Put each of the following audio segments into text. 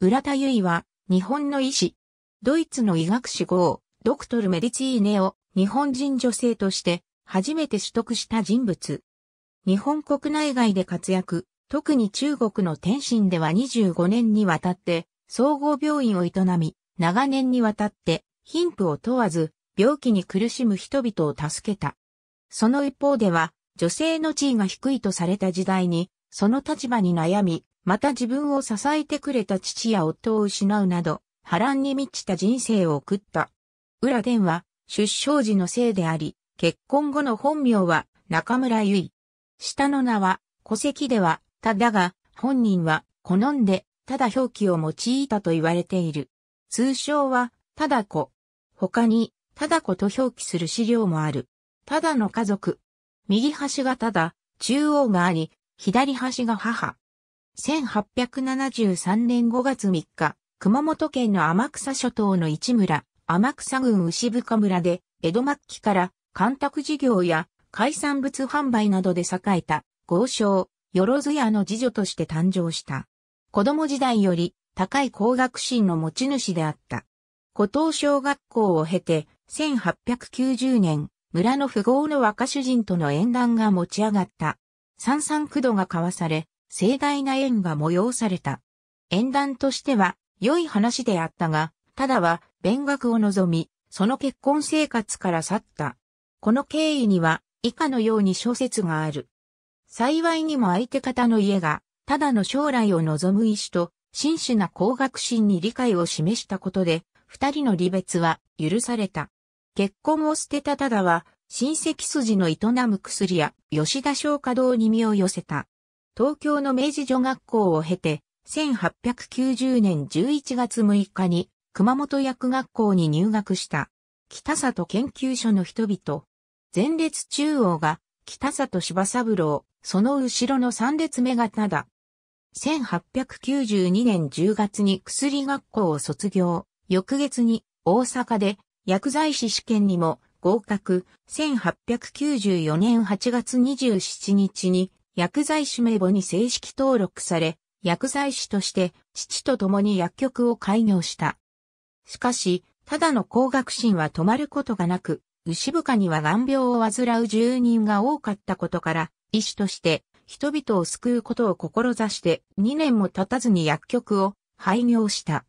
浦田由衣は、日本の医師。ドイツの医学士号、ドクトル・メディチーネを、日本人女性として、初めて取得した人物。日本国内外で活躍、特に中国の天津では25年にわたって、総合病院を営み、長年にわたって、貧富を問わず、病気に苦しむ人々を助けた。その一方では、女性の地位が低いとされた時代に、その立場に悩み、また自分を支えてくれた父や夫を失うなど、波乱に満ちた人生を送った。裏伝は、出生時のせいであり、結婚後の本名は中村ゆい。下の名は、戸籍では、ただが、本人は、好んで、ただ表記を用いたと言われている。通称は、ただ子。他に、ただ子と表記する資料もある。ただの家族。右端がただ、中央があり、左端が母。1873年5月3日、熊本県の天草諸島の一村、天草郡牛深村で、江戸末期から、干拓事業や海産物販売などで栄えた、豪商、よろず屋の次女として誕生した。子供時代より、高い工学心の持ち主であった。古東小学校を経て、1890年、村の富豪の若主人との縁談が持ち上がった。三三九度が交わされ、盛大な縁が催された。縁談としては良い話であったが、ただは勉学を望み、その結婚生活から去った。この経緯には以下のように小説がある。幸いにも相手方の家が、ただの将来を望む意思と、真摯な工学心に理解を示したことで、二人の離別は許された。結婚を捨てたただは、親戚筋の営む薬や吉田商家堂に身を寄せた。東京の明治女学校を経て、1890年11月6日に熊本薬学校に入学した北里研究所の人々。前列中央が北里柴三郎、その後ろの三列目がただ。1892年10月に薬学校を卒業。翌月に大阪で薬剤師試験にも合格。1894年8月27日に薬剤師名簿に正式登録され、薬剤師として父と共に薬局を開業した。しかし、ただの工学心は止まることがなく、牛深には眼病を患う住人が多かったことから、医師として人々を救うことを志して2年も経たずに薬局を廃業した。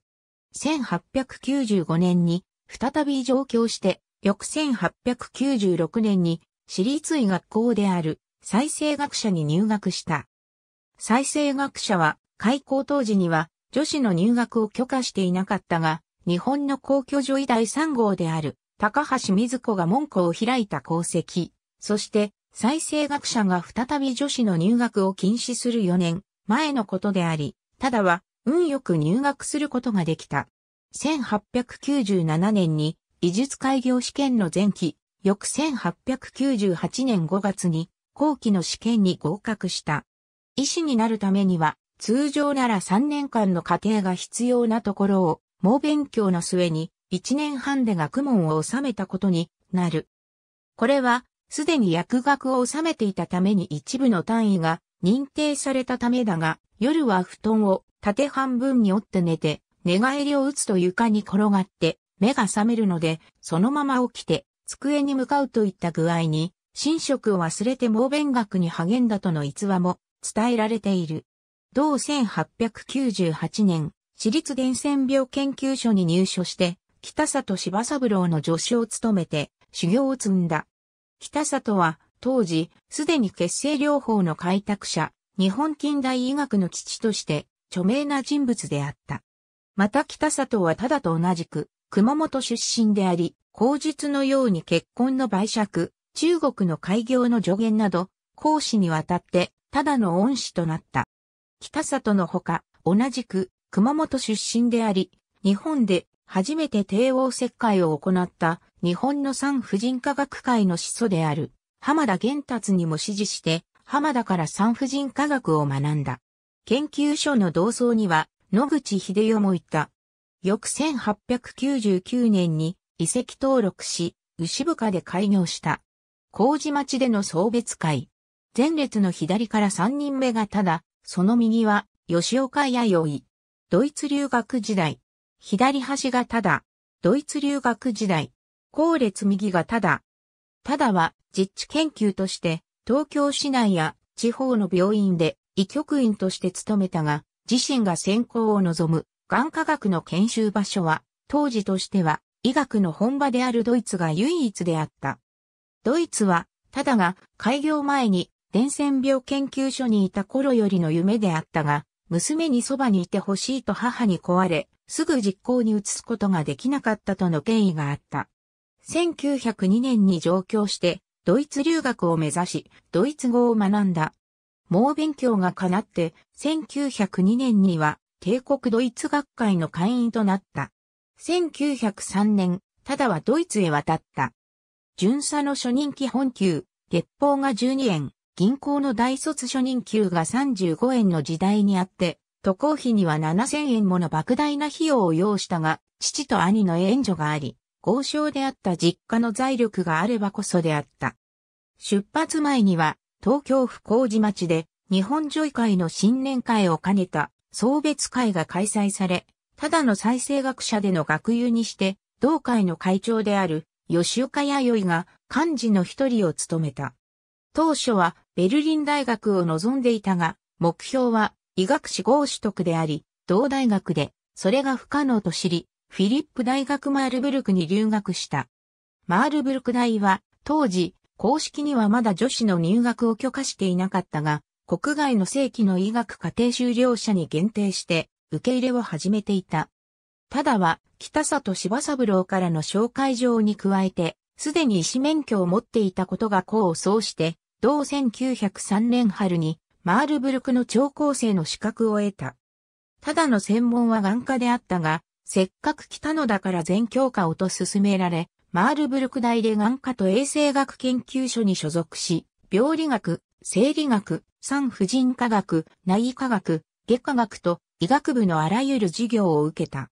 1895年に再び上京して、翌1896年に私立医学校である再生学者に入学した。再生学者は開校当時には女子の入学を許可していなかったが、日本の公共女医第3号である高橋水子が門戸を開いた功績、そして再生学者が再び女子の入学を禁止する4年前のことであり、ただは運よく入学することができた。1897年に医術開業試験の前期、翌1898年5月に後期の試験に合格した。医師になるためには、通常なら3年間の過程が必要なところを、猛勉強の末に、1年半で学問を収めたことになる。これは、すでに薬学を収めていたために一部の単位が認定されたためだが、夜は布団を縦半分に折って寝て、寝返りを打つと床に転がって、目が覚めるので、そのまま起きて、机に向かうといった具合に、神職を忘れて猛勉学に励んだとの逸話も伝えられている。同1898年、私立伝染病研究所に入所して、北里柴三郎の助手を務めて修行を積んだ。北里は当時、すでに血清療法の開拓者、日本近代医学の父として著名な人物であった。また北里はただと同じく熊本出身であり、口述のように結婚の売借、中国の開業の助言など、講師にわたって、ただの恩師となった。北里のほか、同じく熊本出身であり、日本で初めて帝王切開を行った日本の産婦人科学会の始祖である浜田玄達にも指示して浜田から産婦人科学を学んだ。研究所の同窓には野口秀夫もいた。翌1899年に遺跡登録し、牛深で開業した。麹町での送別会。前列の左から3人目がただ、その右は、吉岡弥生。ドイツ留学時代。左端がただ。ドイツ留学時代。後列右がただ。ただは、実地研究として、東京市内や地方の病院で、医局員として勤めたが、自身が専攻を望む、眼科学の研修場所は、当時としては、医学の本場であるドイツが唯一であった。ドイツは、ただが、開業前に、伝染病研究所にいた頃よりの夢であったが、娘にそばにいてほしいと母に壊れ、すぐ実行に移すことができなかったとの経緯があった。1902年に上京して、ドイツ留学を目指し、ドイツ語を学んだ。猛勉強が叶って、1902年には、帝国ドイツ学会の会員となった。1903年、ただはドイツへ渡った。巡査の初任基本給、月報が12円、銀行の大卒初任給が35円の時代にあって、渡航費には7000円もの莫大な費用を要したが、父と兄の援助があり、豪商であった実家の財力があればこそであった。出発前には、東京府麹町で、日本女医会の新年会を兼ねた、送別会が開催され、ただの再生学者での学友にして、同会の会長である、吉岡弥生が幹事の一人を務めた。当初はベルリン大学を望んでいたが、目標は医学士号取得であり、同大学で、それが不可能と知り、フィリップ大学マールブルクに留学した。マールブルク大は、当時、公式にはまだ女子の入学を許可していなかったが、国外の正規の医学課程修了者に限定して、受け入れを始めていた。ただは、北里柴三郎からの紹介状に加えて、すでに医師免許を持っていたことが功を奏して、同1903年春に、マールブルクの長高生の資格を得た。ただの専門は眼科であったが、せっかく来たのだから全教科をと勧められ、マールブルク大で眼科と衛生学研究所に所属し、病理学、生理学、産婦人科学、内医科学、外科学と医学部のあらゆる授業を受けた。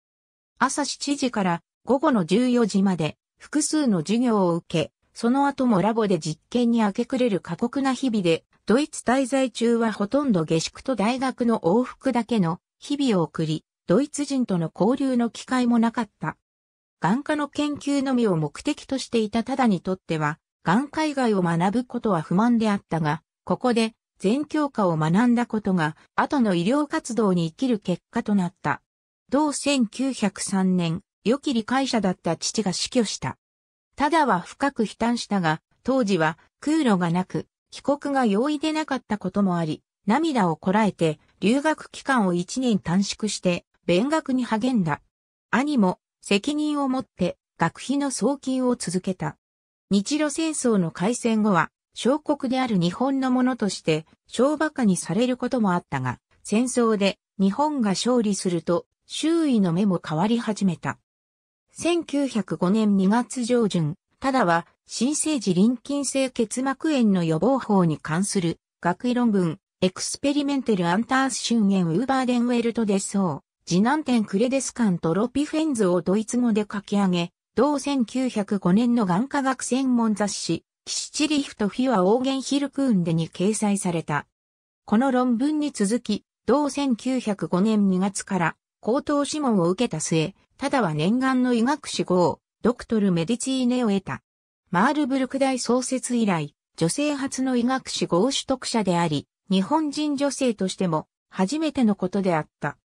朝7時から午後の14時まで複数の授業を受け、その後もラボで実験に明け暮れる過酷な日々で、ドイツ滞在中はほとんど下宿と大学の往復だけの日々を送り、ドイツ人との交流の機会もなかった。眼科の研究のみを目的としていたただにとっては、眼科以外を学ぶことは不満であったが、ここで全教科を学んだことが、後の医療活動に生きる結果となった。同1903年、良き理解者だった父が死去した。ただは深く悲嘆したが、当時は空路がなく、帰国が容易でなかったこともあり、涙をこらえて、留学期間を1年短縮して、勉学に励んだ。兄も責任を持って学費の送金を続けた。日露戦争の開戦後は、小国である日本のものとして、小馬鹿にされることもあったが、戦争で日本が勝利すると、周囲の目も変わり始めた。1905年2月上旬、ただは新生児臨近性結膜炎の予防法に関する学位論文、エクスペリメンテル・アンタース・シュンゲン・ウーバーデン・ウェルト・デソー、次男点クレデスカント・ロピフェンズをドイツ語で書き上げ、同1905年の眼科学専門雑誌、キシチリフト・フィア・オーゲン・ヒルクーンデに掲載された。この論文に続き、同1905年2月から口頭諮問を受けた末、ただは念願の医学士号、ドクトル・メディチーネを得た。マールブルク大創設以来、女性初の医学士号取得者であり、日本人女性としても初めてのことであった。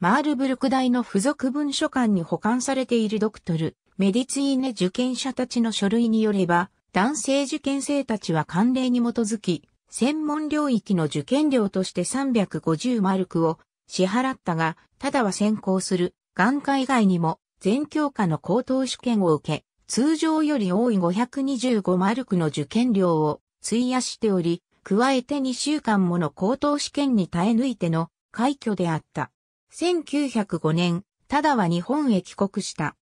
マールブルク大の付属文書館に保管されているドクトル、メディツィーネ受験者たちの書類によれば、男性受験生たちは慣例に基づき、専門領域の受験料として350マルクを支払ったが、ただは先行する、眼科以外にも、全教科の高等試験を受け、通常より多い525マルクの受験料を費やしており、加えて2週間もの高等試験に耐え抜いての快挙であった。1905年、ただは日本へ帰国した。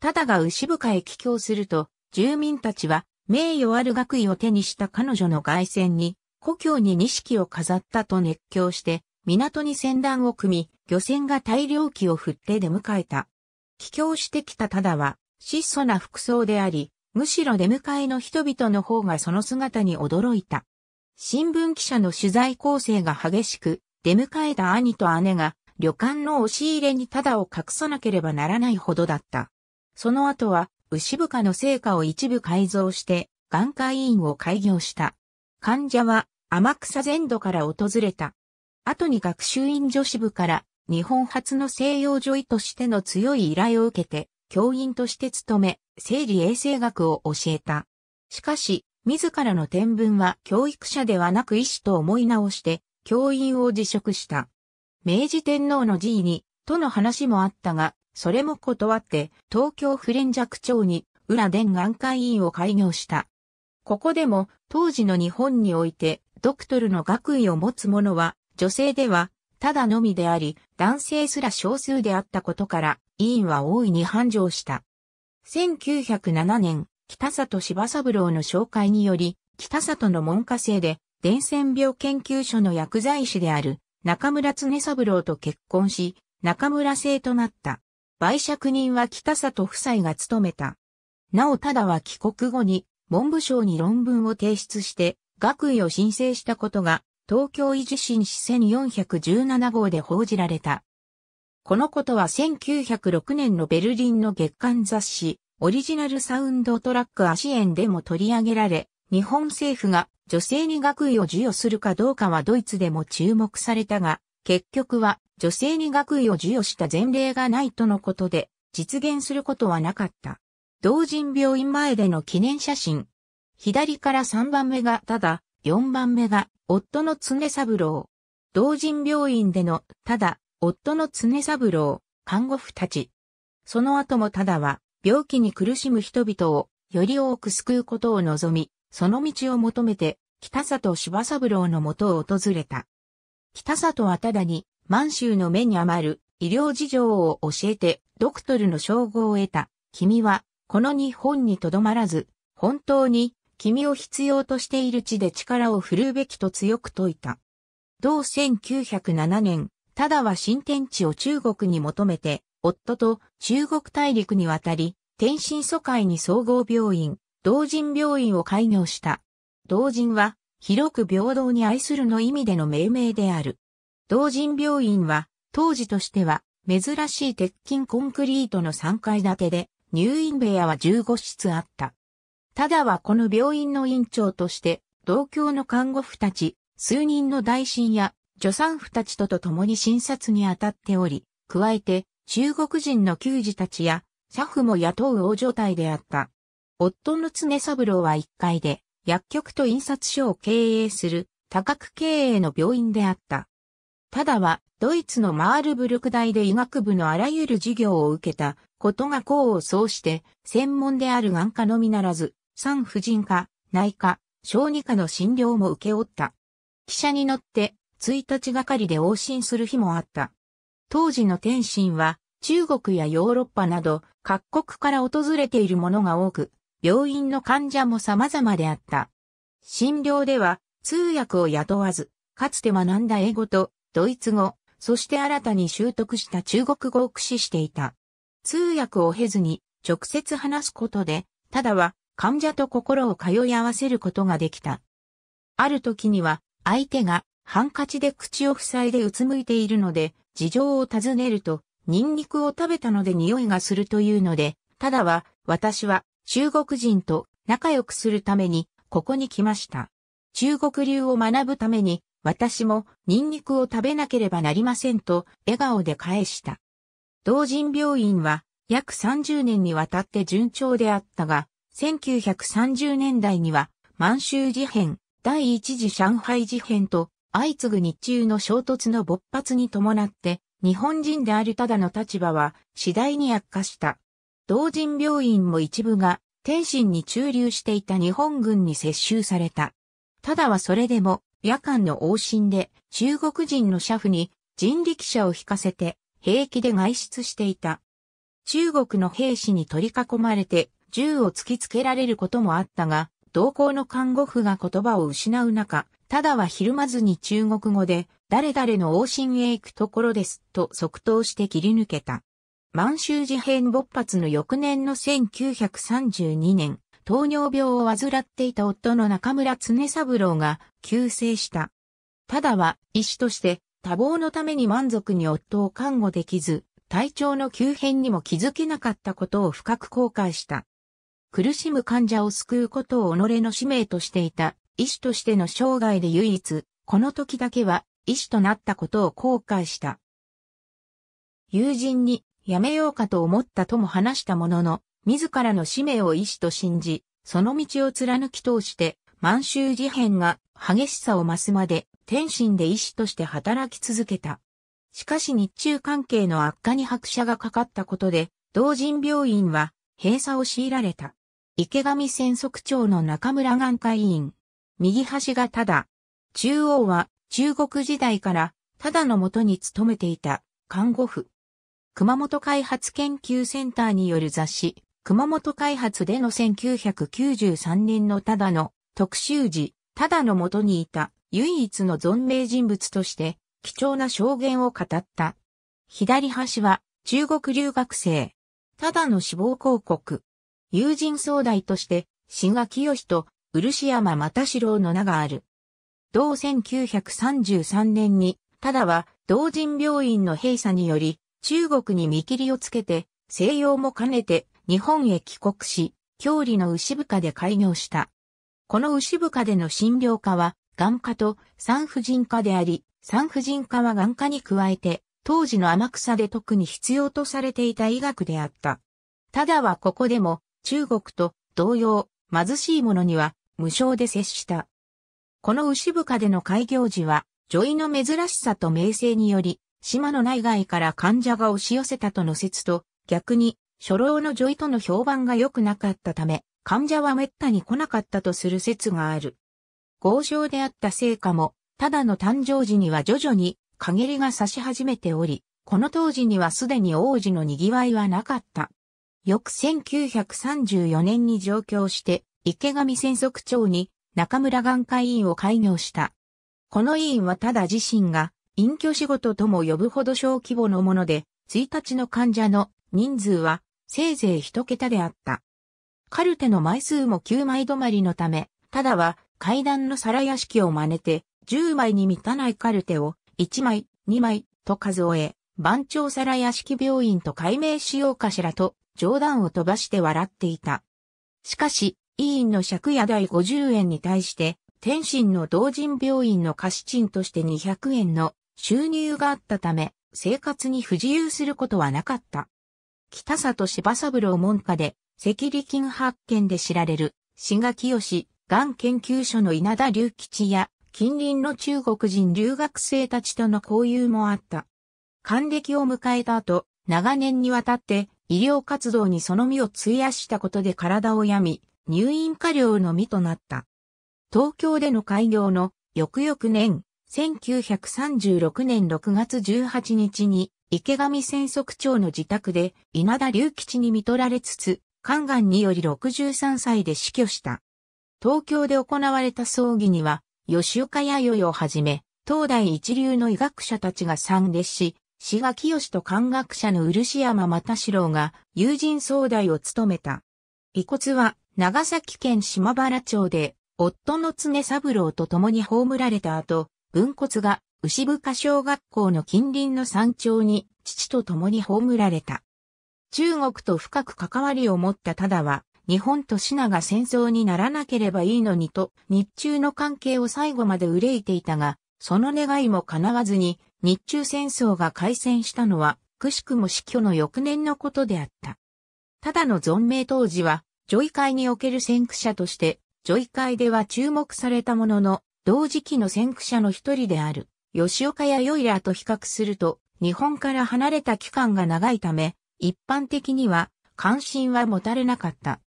ただが牛深へ帰郷すると、住民たちは名誉ある学位を手にした彼女の外線に、故郷に錦を飾ったと熱狂して、港に船団を組み、漁船が大量機を振って出迎えた。帰郷してきたただは、質素な服装であり、むしろ出迎えの人々の方がその姿に驚いた。新聞記者の取材構成が激しく、出迎えた兄と姉が、旅館の押し入れにただを隠さなければならないほどだった。その後は、牛部下の成果を一部改造して、眼科医院を開業した。患者は、天草全土から訪れた。後に学習院女子部から日本初の西洋女医としての強い依頼を受けて、教員として勤め、生理衛生学を教えた。しかし、自らの天文は教育者ではなく医師と思い直して、教員を辞職した。明治天皇の辞意に、との話もあったが、それも断って、東京フ連弱長に、裏伝眼科医院を開業した。ここでも、当時の日本において、ドクトルの学位を持つ者は、女性では、ただのみであり、男性すら少数であったことから、委員は大いに繁盛した。1907年、北里柴三郎の紹介により、北里の文下生で、伝染病研究所の薬剤師である中村常三郎と結婚し、中村生となった。売借人は北里夫妻が務めた。なおただは帰国後に文部省に論文を提出して学位を申請したことが東京維持新市1417号で報じられた。このことは1906年のベルリンの月間雑誌、オリジナルサウンドトラックアシエンでも取り上げられ、日本政府が女性に学位を授与するかどうかはドイツでも注目されたが、結局は女性に学位を授与した前例がないとのことで、実現することはなかった。同人病院前での記念写真。左から3番目がただ、4番目が夫の常三郎。同人病院での、ただ、夫の常三郎、看護婦たち。その後もただは、病気に苦しむ人々を、より多く救うことを望み、その道を求めて、北里柴三郎のもとを訪れた。北里はただに、満州の目に余る医療事情を教えて、ドクトルの称号を得た。君は、この日本にとどまらず、本当に君を必要としている地で力を振るうべきと強く説いた。同1907年、ただは新天地を中国に求めて、夫と中国大陸に渡り、天津疎開に総合病院、同人病院を開業した。同人は、広く平等に愛するの意味での命名である。同人病院は、当時としては、珍しい鉄筋コンクリートの3階建てで、入院部屋は15室あった。ただはこの病院の院長として、同郷の看護婦たち、数人の大臣や助産婦たちとと共に診察に当たっており、加えて中国人の球児たちや、社婦も雇う大所帯であった。夫の常三郎は1階で、薬局と印刷所を経営する多角経営の病院であった。ただは、ドイツのマールブルク大で医学部のあらゆる授業を受けたことが功を奏して、専門である眼科のみならず、産婦人科、内科、小児科の診療も受け負った。汽車に乗って、1日がかりで往診する日もあった。当時の天津は、中国やヨーロッパなど、各国から訪れているものが多く、病院の患者も様々であった。診療では、通訳を雇わず、かつて学んだ英語とドイツ語、そして新たに習得した中国語を駆使していた。通訳を経ずに直接話すことで、ただは患者と心を通い合わせることができた。ある時には、相手がハンカチで口を塞いでうつむいているので、事情を尋ねると、ニンニクを食べたので匂いがするというので、ただは、私は中国人と仲良くするために、ここに来ました。中国流を学ぶために、私もニンニクを食べなければなりませんと、笑顔で返した。同人病院は、約30年にわたって順調であったが、1930年代には満州事変、第一次上海事変と相次ぐ日中の衝突の勃発に伴って日本人であるただの立場は次第に悪化した。同人病院も一部が天津に駐留していた日本軍に接収された。ただはそれでも夜間の往診で中国人の車夫に人力車を引かせて平気で外出していた。中国の兵士に取り囲まれて銃を突きつけられることもあったが、同行の看護婦が言葉を失う中、ただはひるまずに中国語で、誰々の往診へ行くところです、と即答して切り抜けた。満州事変勃発の翌年の1932年、糖尿病を患っていた夫の中村常三郎が急逝した。ただは医師として多忙のために満足に夫を看護できず、体調の急変にも気づけなかったことを深く後悔した。苦しむ患者を救うことを己の使命としていた、医師としての生涯で唯一、この時だけは医師となったことを後悔した。友人に辞めようかと思ったとも話したものの、自らの使命を医師と信じ、その道を貫き通して、満州事変が激しさを増すまで、天心で医師として働き続けた。しかし日中関係の悪化に拍車がかかったことで、同人病院は閉鎖を強いられた。池上戦則長の中村眼科委員。右端がただ。中央は中国時代からただのもとに勤めていた看護婦。熊本開発研究センターによる雑誌、熊本開発での1993年のただの特集時、ただのもとにいた唯一の存命人物として貴重な証言を語った。左端は中国留学生。ただの死亡広告。友人総代として、志賀清と漆山又四郎の名がある。同1933年に、ただは、同人病院の閉鎖により、中国に見切りをつけて、西洋も兼ねて日本へ帰国し、郷里の牛深で開業した。この牛深での診療科は、眼科と産婦人科であり、産婦人科は眼科に加えて、当時の天草で特に必要とされていた医学であった。ただはここでも、中国と同様、貧しい者には無償で接した。この牛深での開業時は、女医の珍しさと名声により、島の内外から患者が押し寄せたとの説と、逆に、初老の女医との評判が良くなかったため、患者は滅多に来なかったとする説がある。豪商であった成果も、ただの誕生時には徐々に、陰りが差し始めており、この当時にはすでに王子の賑わいはなかった。翌1934年に上京して、池上戦足町に中村眼科医院を開業した。この医院はただ自身が隠居仕事とも呼ぶほど小規模のもので、1日の患者の人数はせいぜい一桁であった。カルテの枚数も9枚止まりのため、ただは階段の皿屋敷を真似て、10枚に満たないカルテを1枚、2枚と数え、番長皿屋敷病院と改名しようかしらと冗談を飛ばして笑っていた。しかし、委員の借家代50円に対して、天津の同人病院の貸賃として200円の収入があったため、生活に不自由することはなかった。北里柴三郎門下で、赤利金発見で知られる、志賀清、がん研究所の稲田隆吉や、近隣の中国人留学生たちとの交友もあった。還暦を迎えた後、長年にわたって医療活動にその身を費やしたことで体を病み、入院過料の身となった。東京での開業の翌々年、1936年6月18日に池上戦足長の自宅で稲田隆吉に見取られつつ、肝がんにより63歳で死去した。東京で行われた葬儀には、吉岡弥生をはじめ、東大一流の医学者たちが参列し、志賀清と漢学者の漆山又四郎が友人総代を務めた。遺骨は長崎県島原町で夫の常三郎と共に葬られた後、文骨が牛深小学校の近隣の山頂に父と共に葬られた。中国と深く関わりを持ったただは、日本と品が戦争にならなければいいのにと、日中の関係を最後まで憂いていたが、その願いも叶わずに、日中戦争が開戦したのは、くしくも死去の翌年のことであった。ただの存命当時は、ジョイ会における先駆者として、ジョイ会では注目されたものの、同時期の先駆者の一人である、吉岡やヨイラーと比較すると、日本から離れた期間が長いため、一般的には関心は持たれなかった。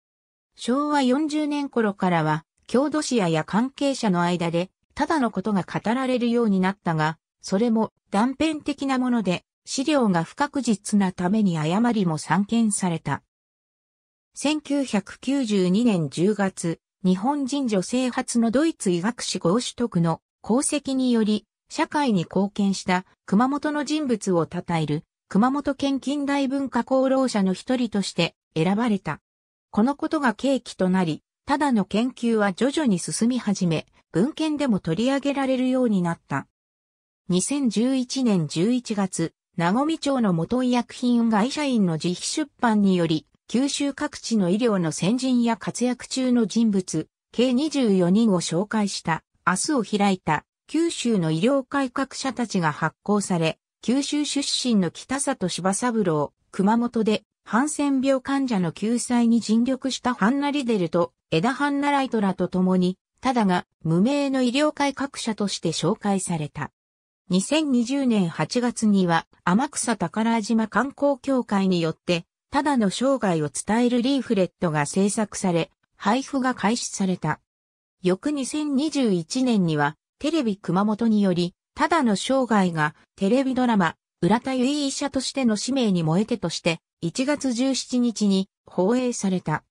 昭和40年頃からは、郷土史やや関係者の間で、ただのことが語られるようになったが、それも断片的なもので、資料が不確実なために誤りも散見された。1992年10月、日本人女性初のドイツ医学士号取得の功績により、社会に貢献した熊本の人物を称える熊本県近代文化功労者の一人として選ばれた。このことが契機となり、ただの研究は徐々に進み始め、文献でも取り上げられるようになった。2011年11月、名古町の元医薬品会社員の自費出版により、九州各地の医療の先人や活躍中の人物、計24人を紹介した、明日を開いた、九州の医療改革者たちが発行され、九州出身の北里柴三郎、熊本で、ハンセン病患者の救済に尽力したハンナ・リデルと、エダ・ハンナ・ライトらと共に、ただが、無名の医療改革者として紹介された。2020年8月には天草宝島観光協会によって、ただの生涯を伝えるリーフレットが制作され、配布が開始された。翌2021年には、テレビ熊本により、ただの生涯がテレビドラマ、浦田由衣者としての使命に燃えてとして、1月17日に放映された。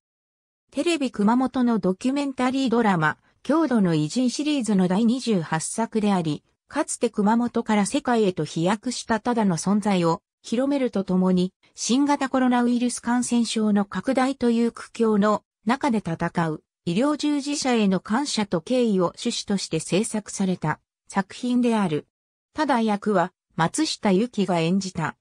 テレビ熊本のドキュメンタリードラマ、郷土の偉人シリーズの第28作であり、かつて熊本から世界へと飛躍したただの存在を広めるとともに、新型コロナウイルス感染症の拡大という苦境の中で戦う医療従事者への感謝と敬意を趣旨として制作された作品である。ただ役は松下由紀が演じた。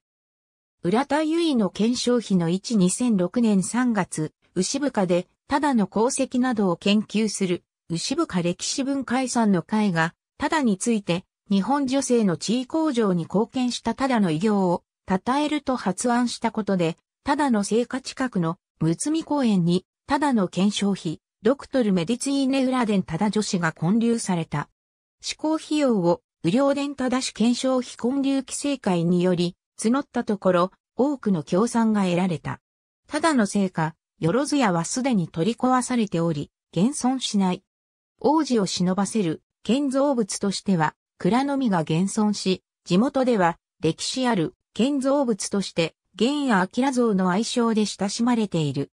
浦田由衣の検証費の1 2006年3月、牛深でただの功績などを研究する牛深歴史文化遺産の会がただについて日本女性の地位向上に貢献したただの偉業を、称えると発案したことで、ただの成果近くの、むつみ公園に、ただの検証費、ドクトルメディツィーネラデンただ女子が建立された。施行費用を、右領伝ただし検証費建立規制会により、募ったところ、多くの協賛が得られた。ただの成果、よろずやはすでに取り壊されており、現存しない。王子を忍ばせる建造物としては、蔵のみが現存し、地元では歴史ある建造物として玄や明像の愛称で親しまれている。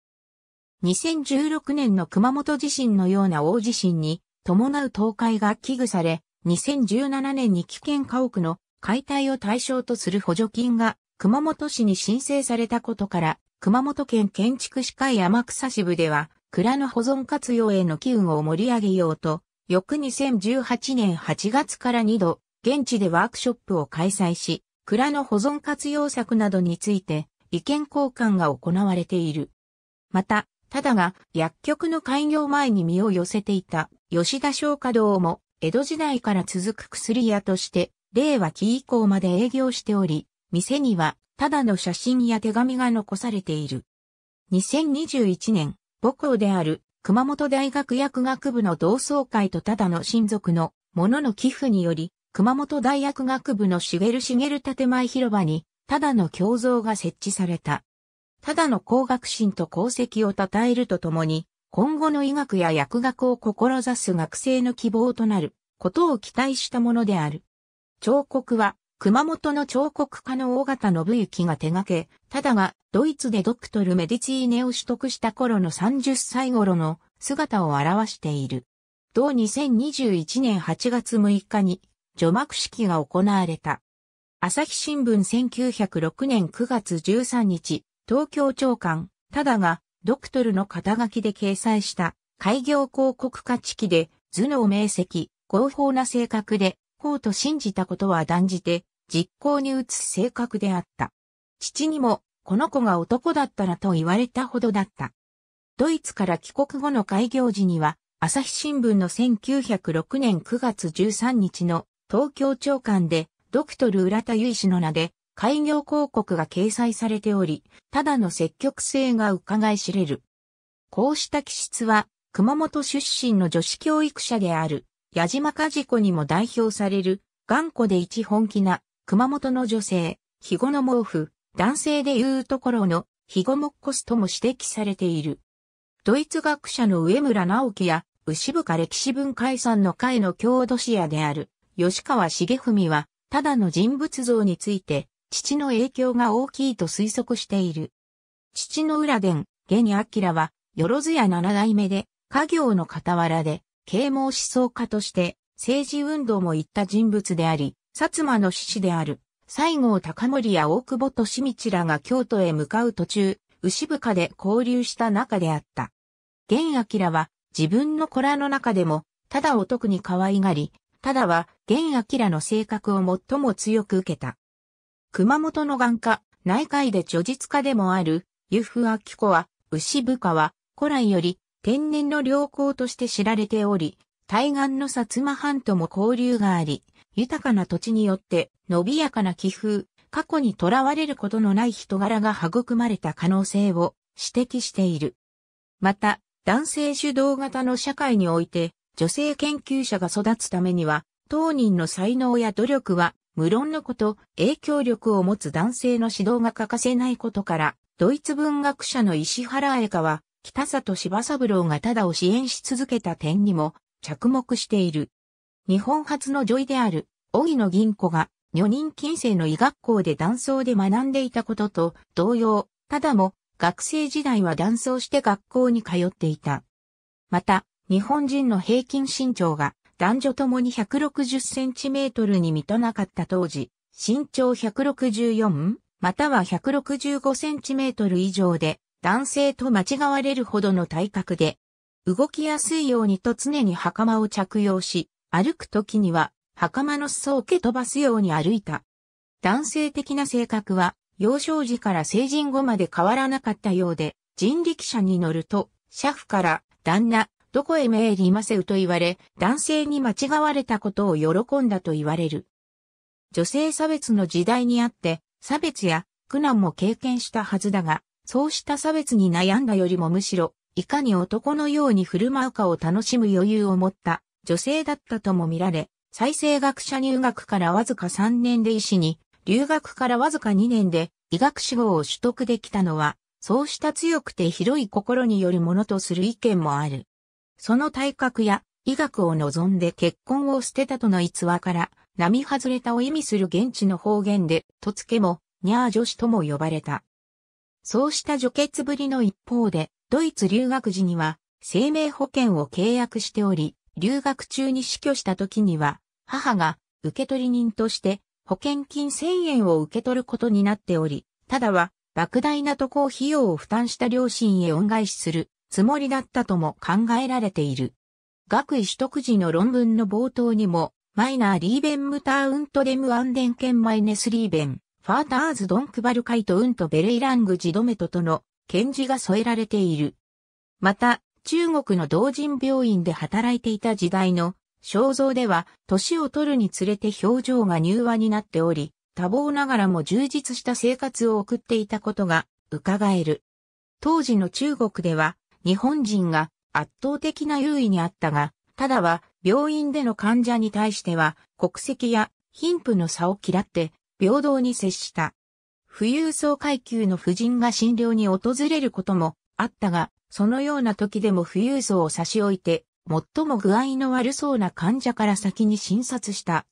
2016年の熊本地震のような大地震に伴う倒壊が危惧され、2017年に危険家屋の解体を対象とする補助金が熊本市に申請されたことから、熊本県建築士会天草支部では、蔵の保存活用への機運を盛り上げようと、翌2018年8月から2度、現地でワークショップを開催し、蔵の保存活用策などについて意見交換が行われている。また、ただが薬局の開業前に身を寄せていた吉田商華堂も江戸時代から続く薬屋として令和期以降まで営業しており、店にはただの写真や手紙が残されている。2021年、母校である熊本大学薬学部の同窓会とただの親族の者の寄付により、熊本大薬学部の茂茂建前広場に、ただの胸像が設置された。ただの工学心と功績を称えるとともに、今後の医学や薬学を志す学生の希望となることを期待したものである。彫刻は熊本の彫刻家の大型信之が手掛け、ただが、ドイツでドクトル・メディチーネを取得した頃の30歳頃の姿を表している。同2021年8月6日に、除幕式が行われた。朝日新聞1906年9月13日、東京長官、ただが、ドクトルの肩書きで掲載した、開業広告家知記で、頭脳明晰、合法な性格で、こうと信じたことは断じて、実行に移す性格であった。父にも、この子が男だったらと言われたほどだった。ドイツから帰国後の開業時には、朝日新聞の1906年9月13日の東京長官で、ドクトル浦田由氏の名で、開業広告が掲載されており、ただの積極性が伺い知れる。こうした気質は、熊本出身の女子教育者である、矢島和子にも代表される、頑固で一本気な熊本の女性、肥後の毛布、男性で言うところの肥後もっこすとも指摘されている。ドイツ学者の上村直樹や、牛深歴史文化遺産の会の郷土史屋である、吉川茂文は、ただの人物像について、父の影響が大きいと推測している。父の裏伝、下に明は、よろずや七代目で、家業の傍らで、啓蒙思想家として、政治運動も行った人物であり、薩摩の志士である、西郷隆盛や大久保利道らが京都へ向かう途中、牛深で交流した中であった。玄明は自分の子らの中でも、ただお得に可愛がり、ただは玄明の性格を最も強く受けた。熊本の眼科、内科医で叙述家でもある、由布明子は、牛深は、古来より天然の良好として知られており、対岸の薩摩藩とも交流があり、豊かな土地によって、伸びやかな気風、過去にとらわれることのない人柄が育まれた可能性を指摘している。また、男性主導型の社会において、女性研究者が育つためには、当人の才能や努力は、無論のこと、影響力を持つ男性の指導が欠かせないことから、ドイツ文学者の石原愛香は、北里柴三郎がただを支援し続けた点にも、着目している。日本初の女医である、荻野銀子が、女人近世の医学校で断層で学んでいたことと同様、ただも、学生時代は断層して学校に通っていた。また、日本人の平均身長が男女ともに160センチメートルに満たなかった当時、身長164または165センチメートル以上で、男性と間違われるほどの体格で、動きやすいようにと常に袴を着用し、歩く時には袴の裾を蹴飛ばすように歩いた。男性的な性格は幼少時から成人後まで変わらなかったようで、人力車に乗ると、車夫から旦那、どこへメーませうと言われ、男性に間違われたことを喜んだと言われる。女性差別の時代にあって、差別や苦難も経験したはずだが、そうした差別に悩んだよりもむしろ、いかに男のように振る舞うかを楽しむ余裕を持った女性だったとも見られ、再生学者入学からわずか3年で医師に、留学からわずか2年で医学志望を取得できたのは、そうした強くて広い心によるものとする意見もある。その体格や医学を望んで結婚を捨てたとの逸話から、並外れたを意味する現地の方言で、とつけも、ニャー女子とも呼ばれた。そうした除血ぶりの一方で、ドイツ留学時には生命保険を契約しており、留学中に死去した時には、母が受取人として保険金1000円を受け取ることになっており、ただは莫大な渡航費用を負担した両親へ恩返しするつもりだったとも考えられている。学位取得時の論文の冒頭にも、マイナーリーベンムターウントデムアンデンケンマイネスリーベン、ファーターズドンクバルカイトウントベレイラングジドメトとの検事が添えられている。また、中国の同人病院で働いていた時代の肖像では、年を取るにつれて表情が柔和になっており、多忙ながらも充実した生活を送っていたことが伺える。当時の中国では、日本人が圧倒的な優位にあったが、ただは病院での患者に対しては国籍や貧富の差を嫌って平等に接した。富裕層階級の婦人が診療に訪れることもあったが、そのような時でも富裕層を差し置いて、最も具合の悪そうな患者から先に診察した。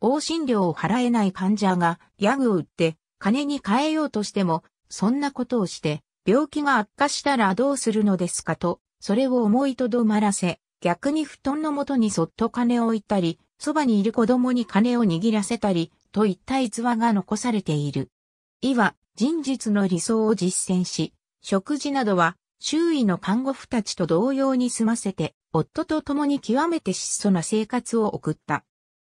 往診料を払えない患者が、ヤグを売って、金に変えようとしても、そんなことをして、病気が悪化したらどうするのですかと、それを思いとどまらせ、逆に布団の元にそっと金を置いたり、そばにいる子供に金を握らせたり、といった逸話が残されている。医は人術の理想を実践し、食事などは周囲の看護婦たちと同様に済ませて、夫と共に極めて質素な生活を送った。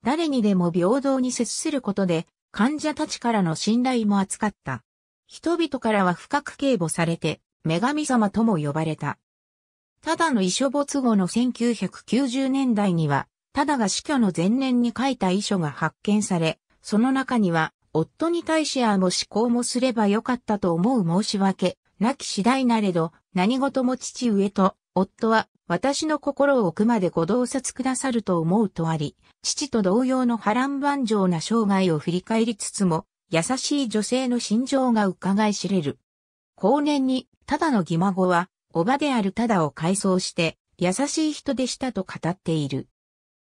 誰にでも平等に接することで、患者たちからの信頼も扱った。人々からは深く警護されて、女神様とも呼ばれた。ただの遺書没後の1990年代には、ただが死去の前年に書いた遺書が発見され、その中には、夫に対しあも思考もすればよかったと思う申し訳、なき次第なれど、何事も父上と、夫は、私の心を奥までご洞察くださると思うとあり、父と同様の波乱万丈な生涯を振り返りつつも、優しい女性の心情が伺い知れる。後年に、ただの義孫は、おばであるただを改装して、優しい人でしたと語っている。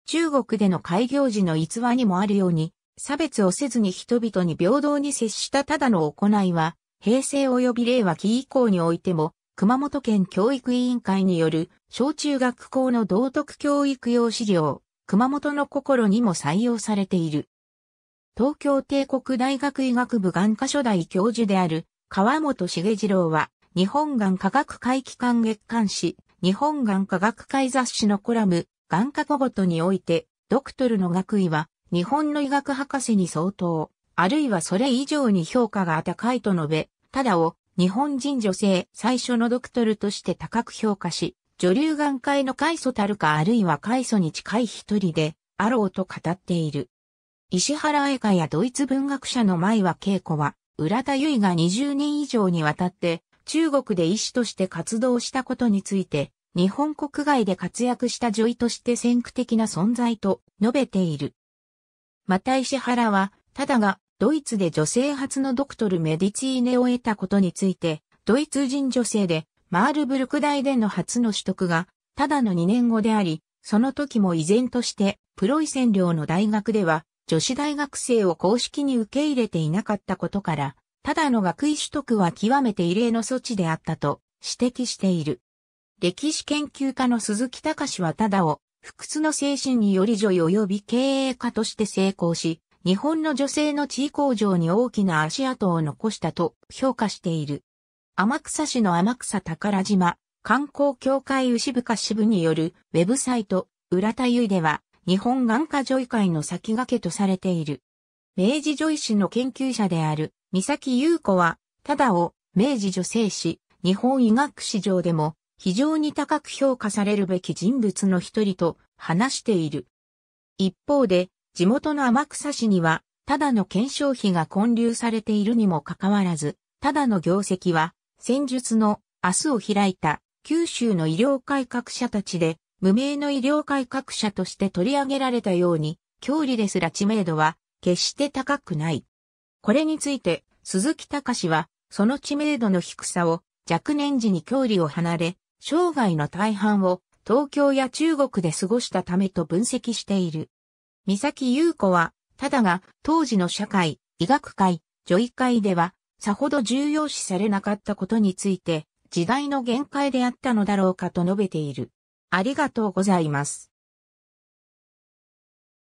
中国での開業時の逸話にもあるように、差別をせずに人々に平等に接したただの行いは、平成及び令和期以降においても、熊本県教育委員会による小中学校の道徳教育用資料、熊本の心にも採用されている。東京帝国大学医学部眼科初代教授である川本茂次郎は、日本眼科学会機関月刊誌、日本眼科学会雑誌のコラム、眼科語ごとにおいて、ドクトルの学位は、日本の医学博士に相当、あるいはそれ以上に評価が高いと述べ、ただを日本人女性最初のドクトルとして高く評価し、女流眼界の開祖たるかあるいは開祖に近い一人で、あろうと語っている。石原絵画やドイツ文学者の前は稽古は、浦田結が20年以上にわたって、中国で医師として活動したことについて、日本国外で活躍した女医として先駆的な存在と述べている。また石原は、ただが、ドイツで女性初のドクトルメディチーネを得たことについて、ドイツ人女性で、マールブルク大での初の取得が、ただの2年後であり、その時も依然として、プロイセン領の大学では、女子大学生を公式に受け入れていなかったことから、ただの学位取得は極めて異例の措置であったと指摘している。歴史研究家の鈴木隆はただを不屈の精神により女医及び経営家として成功し、日本の女性の地位向上に大きな足跡を残したと評価している。天草市の天草宝島観光協会牛深支部によるウェブサイト浦田いでは日本眼科女医会の先駆けとされている。明治女医師の研究者である三崎優子は、ただを明治女性誌日本医学史上でも非常に高く評価されるべき人物の一人と話している。一方で、地元の天草市には、ただの検証費が混流されているにもかかわらず、ただの業績は、戦術の明日を開いた九州の医療改革者たちで、無名の医療改革者として取り上げられたように、教理ですら知名度は決して高くない。これについて、鈴木隆は、その知名度の低さを若年時に教理を離れ、生涯の大半を東京や中国で過ごしたためと分析している。三崎優子は、ただが当時の社会、医学会、女医会では、さほど重要視されなかったことについて、時代の限界であったのだろうかと述べている。ありがとうございます。